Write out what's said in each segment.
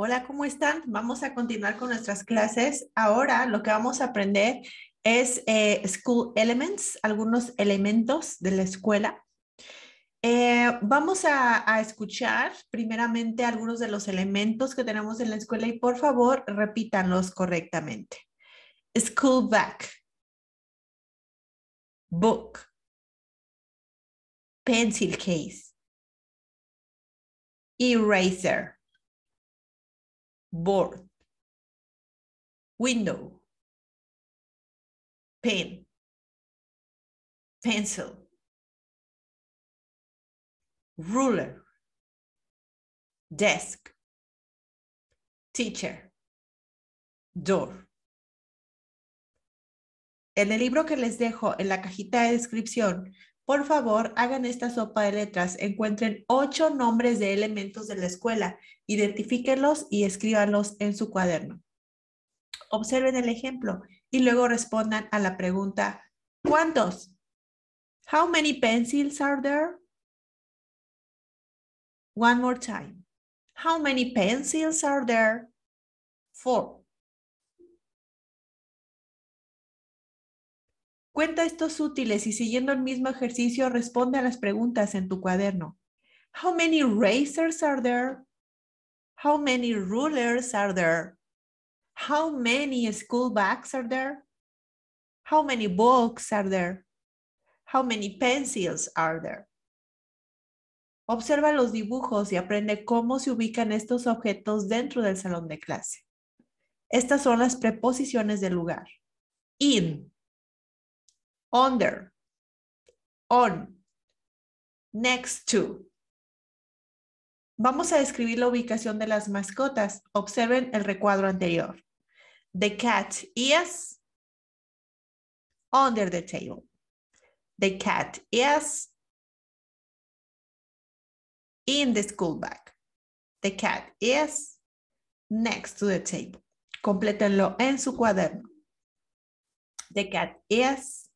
Hola, ¿cómo están? Vamos a continuar con nuestras clases. Ahora lo que vamos a aprender es eh, School Elements, algunos elementos de la escuela. Eh, vamos a, escuchar primeramente algunos de los elementos que tenemos en la escuela y por favor repítanlos correctamente. School back. Book. Pencil case. Eraser board, window, pen, pencil, ruler, desk, teacher, door. En el libro que les dejo en la cajita de descripción por favor, hagan esta sopa de letras. Encuentren ocho nombres de elementos de la escuela, identifíquenlos y escríbanlos en su cuaderno. Observen el ejemplo y luego respondan a la pregunta, ¿cuántos? How many pencils are there? One more time. How many pencils are there? Four. Cuenta estos útiles y siguiendo el mismo ejercicio responde a las preguntas en tu cuaderno. How many razors are there? How many rulers are there? How many school bags are there? How many books are there? How many pencils are there? Observa los dibujos y aprende cómo se ubican estos objetos dentro del salón de clase. Estas son las preposiciones del lugar. In, under, on, next to. Vamos a describir la ubicación de las mascotas. Observen el recuadro anterior. The cat is under the table. The cat is in the school bag. The cat is next to the table. Complétenlo en su cuaderno. The cat is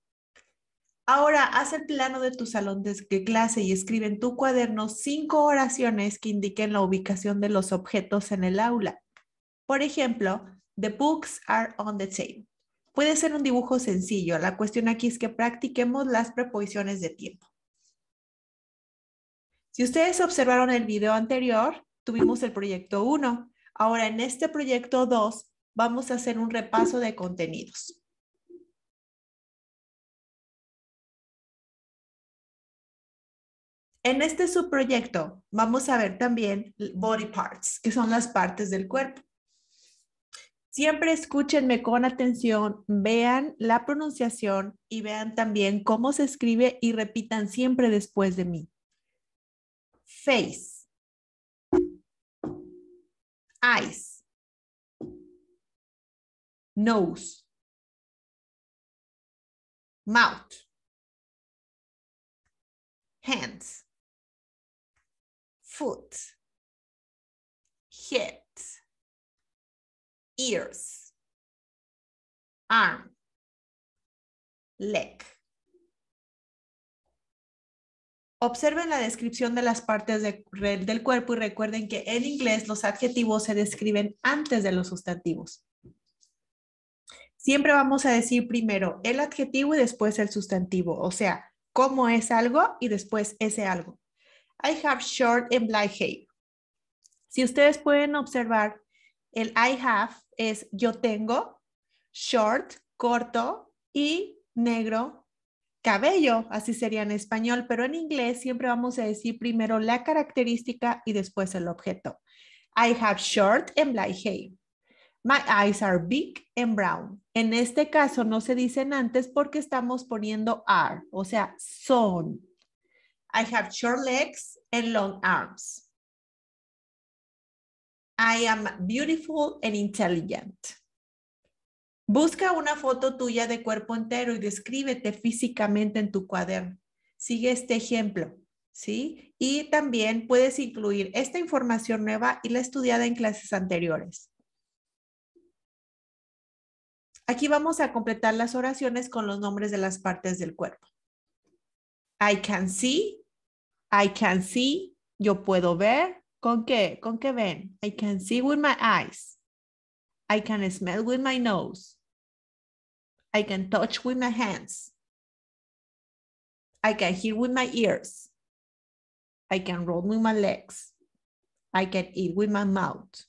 Ahora haz el plano de tu salón de clase y escribe en tu cuaderno cinco oraciones que indiquen la ubicación de los objetos en el aula. Por ejemplo, the books are on the table. Puede ser un dibujo sencillo. La cuestión aquí es que practiquemos las preposiciones de tiempo. Si ustedes observaron el video anterior, tuvimos el proyecto 1. Ahora en este proyecto 2 vamos a hacer un repaso de contenidos. En este subproyecto vamos a ver también body parts, que son las partes del cuerpo. Siempre escúchenme con atención, vean la pronunciación y vean también cómo se escribe y repitan siempre después de mí. Face. Eyes. Nose. Mouth. Hands foot, head, ears, arm, leg. Observen la descripción de las partes del cuerpo y recuerden que en inglés los adjetivos se describen antes de los sustantivos. Siempre vamos a decir primero el adjetivo y después el sustantivo, o sea, cómo es algo y después ese algo. I have short and black hair. Si ustedes pueden observar, el I have es yo tengo, short, corto y negro, cabello, así sería en español, pero en inglés siempre vamos a decir primero la característica y después el objeto. I have short and black hair. My eyes are big and brown. En este caso no se dicen antes porque estamos poniendo are, o sea, son. I have short legs and long arms. I am beautiful and intelligent. Busca una foto tuya de cuerpo entero y descríbete físicamente en tu cuaderno. Sigue este ejemplo, ¿sí? Y también puedes incluir esta información nueva y la estudiada en clases anteriores. Aquí vamos a completar las oraciones con los nombres de las partes del cuerpo. I can see, I can see, yo puedo ver. ¿Con qué? ¿Con qué ven? I can see with my eyes. I can smell with my nose. I can touch with my hands. I can hear with my ears. I can roll with my legs. I can eat with my mouth.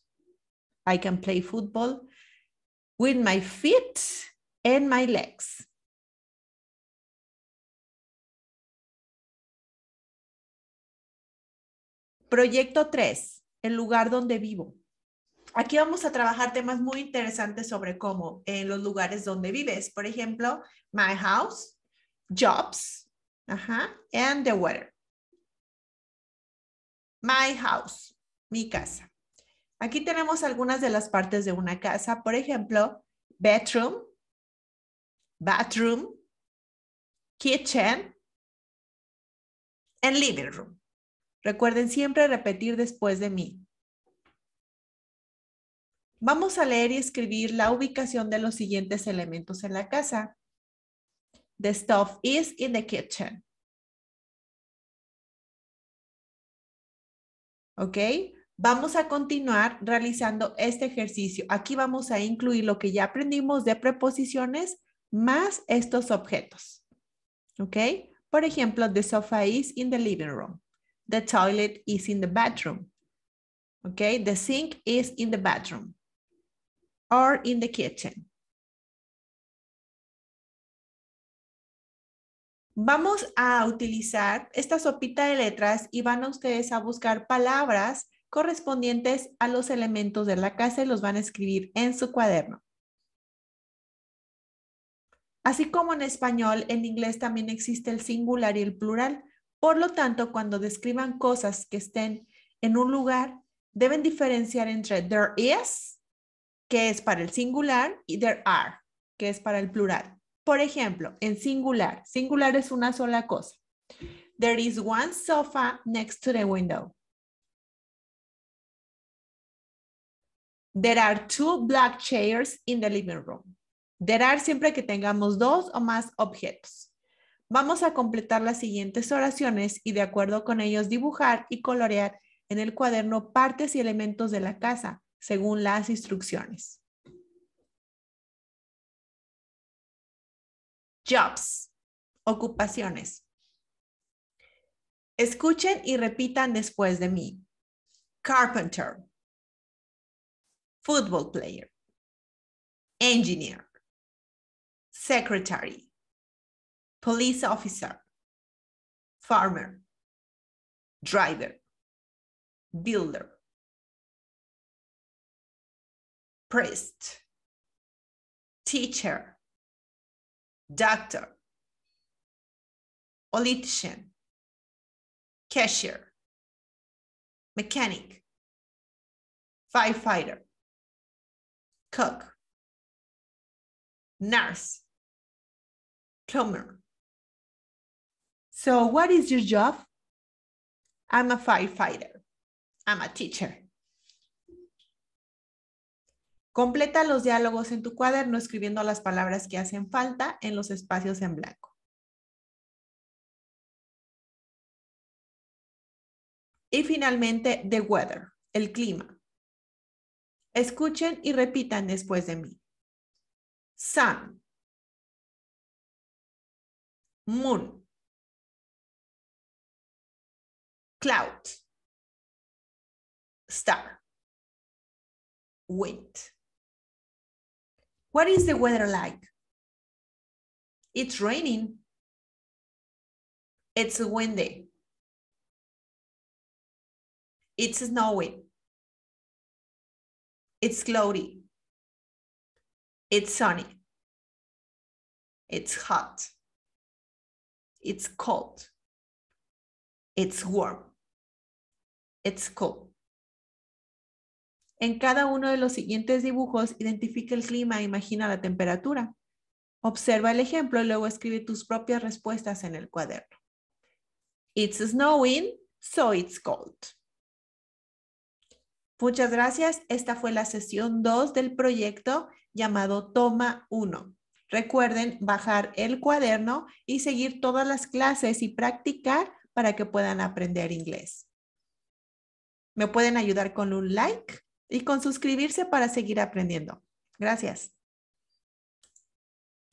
I can play football with my feet and my legs. Proyecto 3, el lugar donde vivo. Aquí vamos a trabajar temas muy interesantes sobre cómo en eh, los lugares donde vives, por ejemplo, my house, jobs, and the weather. My house, mi casa. Aquí tenemos algunas de las partes de una casa, por ejemplo, bedroom, bathroom, kitchen, and living room. Recuerden siempre repetir después de mí. Vamos a leer y escribir la ubicación de los siguientes elementos en la casa. The stuff is in the kitchen. ¿Ok? Vamos a continuar realizando este ejercicio. Aquí vamos a incluir lo que ya aprendimos de preposiciones más estos objetos. ¿Ok? Por ejemplo, the sofa is in the living room. The toilet is in the bathroom. Okay, the sink is in the bathroom or in the kitchen. Vamos a utilizar esta sopita de letras y van a ustedes a buscar palabras correspondientes a los elementos de la casa y los van a escribir en su cuaderno. Así como en español, en inglés también existe el singular y el plural. Por lo tanto, cuando describan cosas que estén en un lugar, deben diferenciar entre there is, que es para el singular, y there are, que es para el plural. Por ejemplo, en singular, singular es una sola cosa. There is one sofa next to the window. There are two black chairs in the living room. There are siempre que tengamos dos o más objetos. Vamos a completar las siguientes oraciones y de acuerdo con ellos dibujar y colorear en el cuaderno partes y elementos de la casa, según las instrucciones. Jobs, ocupaciones. Escuchen y repitan después de mí. Carpenter. Football player. Engineer. Secretary. police officer, farmer, driver, builder, priest, teacher, doctor, politician, cashier, mechanic, firefighter, cook, nurse, plumber, So, what is your job? I'm a firefighter. I'm a teacher. Completa los diálogos en tu cuaderno escribiendo las palabras que hacen falta en los espacios en blanco. Y finalmente, the weather, el clima. Escuchen y repitan después de mí. Sun. Moon. cloud, star, wind. What is the weather like? It's raining. It's windy. It's snowing. It's cloudy. It's sunny. It's hot. It's cold. It's warm. It's cold. En cada uno de los siguientes dibujos, identifica el clima e imagina la temperatura. Observa el ejemplo y luego escribe tus propias respuestas en el cuaderno. It's snowing, so it's cold. Muchas gracias. Esta fue la sesión 2 del proyecto llamado Toma 1. Recuerden bajar el cuaderno y seguir todas las clases y practicar para que puedan aprender inglés. Me pueden ayudar con un like y con suscribirse para seguir aprendiendo. Gracias.